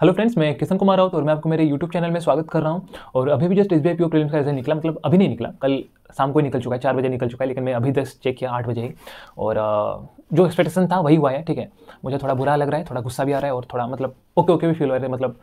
hello friends मैं किशन कुमार राउत और मैं आपको मेरे यूट्यूब चैनल में स्वागत कर रहा हूँ और अभी भी just S B I P O prelims का रिजल्ट निकला मतलब अभी नहीं निकला कल शाम को निकल चुका है चार बजे निकल चुका है लेकिन मैं अभी दस चेक किया आठ बजे ही और जो एक्सपेक्टेशन था वही हुआ है ठीक है मुझे थोड़ा बुरा लग रहा है थोड़ा गुस्सा भी आ रहा है और थोड़ा मतलब ओके ओके भी फील हो रहा है मतलब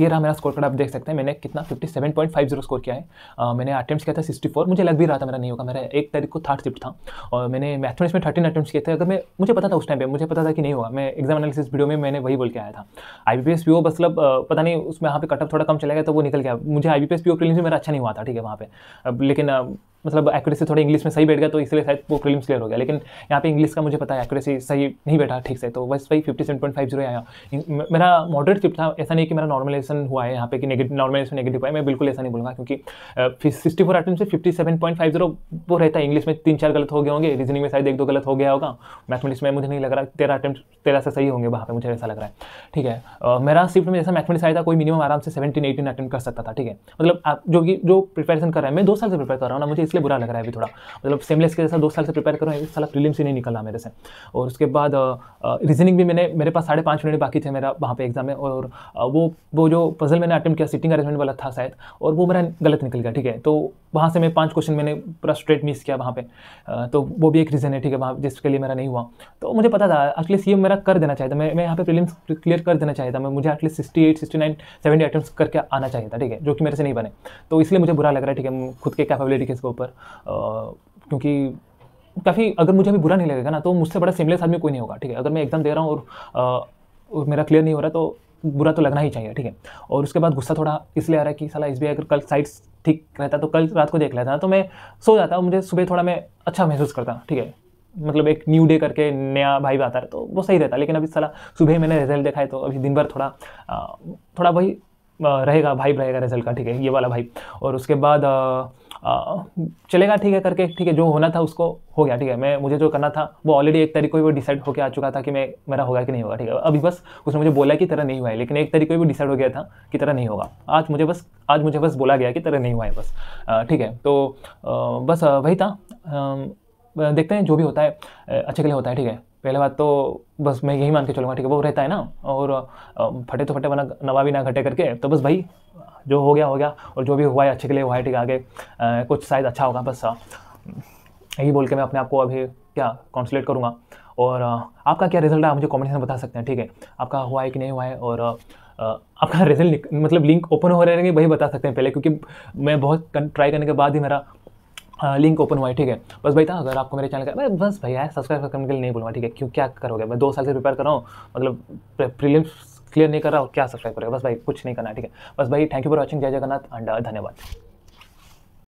ये रहा मेरा स्कोर कार्ड आप देख सकते हैं मैंने कितना fifty seven point five zero score किया है मैंने अटैम्प्ट किया था सिक्सटी फोर मुझे लग भी रहा था मेरा नहीं होगा मेरा एक तारीख को थर्ड शिफ्ट था और मैंने मैथमेटिक्स में थर्टीन अटैम्प्ट किए थे अगर मैं मुझे पता था उस टाइम पर मुझे पता था कि नहीं होगा मैं एग्जाम एनालिसिस वीडियो में मैंने वही बोल के आया था आई बी पी मतलब पता नहीं उसमें यहाँ पे कटअप थोड़ा कम चला गया तो वो निकल गया मुझे आई बी पी एस में मेरा अच्छा नहीं हुआ था ठीक है वहाँ पर लेकिन मतलब एक्यूरेसी थोड़ी इंग्लिश में सही बैठ गया तो इसलिए शायद वो प्रीलिम्स क्लियर हो गया लेकिन यहाँ पे इंग्लिश का मुझे पता है एक्यूरेसी सही नहीं बैठा ठीक से तो बस वही fifty seven point five zero आया मेरा मॉडरेट चिप था ऐसा नहीं कि मेरा नॉर्मलाइजेशन हुआ है यहाँ पे कि नेगेटिव नॉर्मलाइजेशन नेगेटिव हुआ है मैं बिल्कुल ऐसा नहीं बोलूँगा क्योंकि सिक्सटी फोर आइटम से fifty seven point five zero वो रहता है इंग्लिश में तीन चार गलत हो गए होंगे रीजनिंग में शायद एक दो गलत हो गया होगा मैथमेटिक्स में मुझे नहीं लग रहा तेरह अटम्प तेरह से सही होंगे वहाँ पर मुझे ऐसा लग रहा है ठीक है मेरा शिफ्ट में जैसा मैथमेटिक्स आया था कोई मिनिमम आराम से सेवेंटीन एटीन अटैम्प्ट कर सकता था ठीक है मतलब आप जो कि जो प्रिपेरेशन कर रहा है मैं दो साल से प्रिपेयर कर रहा हूँ ना मुझे इस इसलिए बुरा लग रहा है अभी थोड़ा मतलब सेमलेस के जैसा दो साल से प्रिपेयर करूँ एक साल प्रीलिम्स ही नहीं निकल रहा मेरे से और उसके बाद रीजनिंग भी मैंने मेरे पास साढ़े पाँच मिनट बाकी थे मेरा वहाँ पे एग्जाम में और वो वो जो पजल मैंने अटैम्प्ट किया सिटिंग अरेंजमेंट वाला था शायद और वो मेरा गलत निकल गया ठीक है तो वहाँ से मैं पाँच क्वेश्चन मैंने पूरा स्ट्रेट मिस किया वहाँ पर तो वो भी एक रीज़न है ठीक है वहाँ जिसके लिए मेरा नहीं हुआ तो मुझे पता था एक्चुअली सी मेरा कर देना चाहिए था मैं मैं यहाँ पर प्रीलिम्स क्लियर कर देना चाहिए था मैं मुझे at least sixty eight sixty nine seventy attempt करके आना चाहिए था ठीक है जो कि मेरे से नहीं बने तो इसलिए मुझे बुरा लग रहा है ठीक है खुद के कैपेबिलिटी के ऊपर पर क्योंकि काफ़ी अगर मुझे अभी बुरा नहीं लगेगा ना तो मुझसे बड़ा सिमलेस आदमी कोई नहीं होगा ठीक है अगर मैं एग्जाम दे रहा हूँ और, और मेरा क्लियर नहीं हो रहा तो बुरा तो लगना ही चाहिए ठीक है और उसके बाद गुस्सा थोड़ा इसलिए आ रहा है कि साला एस अगर कल साइट्स ठीक रहता तो कल रात को देख लेता तो मैं सो जाता मुझे सुबह थोड़ा मैं अच्छा महसूस करता ठीक है मतलब एक न्यू डे करके नया भाई आता है तो वो सही रहता लेकिन अभी सला सुबह मैंने रिजल्ट देखा है तो अभी दिन भर थोड़ा थोड़ा वही रहेगा भाई रहेगा रिजल्ट का ठीक है ये वाला भाई और उसके बाद चलेगा ठीक है करके ठीक है जो होना था उसको हो गया ठीक है मैं मुझे जो करना था वो ऑलरेडी एक तरीके को वो डिसाइड होकर आ चुका था कि मैं मेरा होगा कि नहीं होगा ठीक है अभी बस उसने मुझे बोला कि तरह नहीं हुआ है लेकिन एक तरीके को भी डिसाइड हो गया था कि तरह नहीं होगा आज मुझे बस आज मुझे बस बोला गया कि तरह नहीं हुआ है बस ठीक है तो आ, बस वही था आ, देखते हैं जो भी होता है अच्छे के लिए होता है ठीक है पहले बात तो बस मैं यही मान के चलूँगा ठीक है वो रहता है ना और फटे तो फटे वना नवा भी ना घटे करके तो बस भाई जो हो गया हो गया और जो भी हुआ है अच्छे के लिए हुआ है ठीक आगे कुछ शायद अच्छा होगा बस यही बोल के मैं अपने आप को अभी क्या कॉन्सलेट करूँगा और आपका क्या रिजल्ट है आप मुझे कॉमेंट में बता सकते हैं ठीक है आपका हुआ है कि नहीं हुआ है और आपका रिजल्ट मतलब लिंक ओपन हो रहे वही बता सकते हैं पहले क्योंकि मैं बहुत ट्राई करने के बाद ही मेरा लिंक ओपन हुआ है ठीक है बस भाई था अगर आपको मेरे चैनल का बस भैया सब्सक्राइब करने के लिए नहीं बोलूँगा ठीक है क्यों क्या करोगे मैं दो साल से प्रिपेयर कर रहा हूँ मतलब प्रीलिम्स क्लियर नहीं कर रहा हो क्या सब्सक्राइब करेगा बस भाई कुछ नहीं करना ठीक है बस भाई थैंक यू फॉर वॉचिंग जय जगन्नाथ एंड uh, धन्यवाद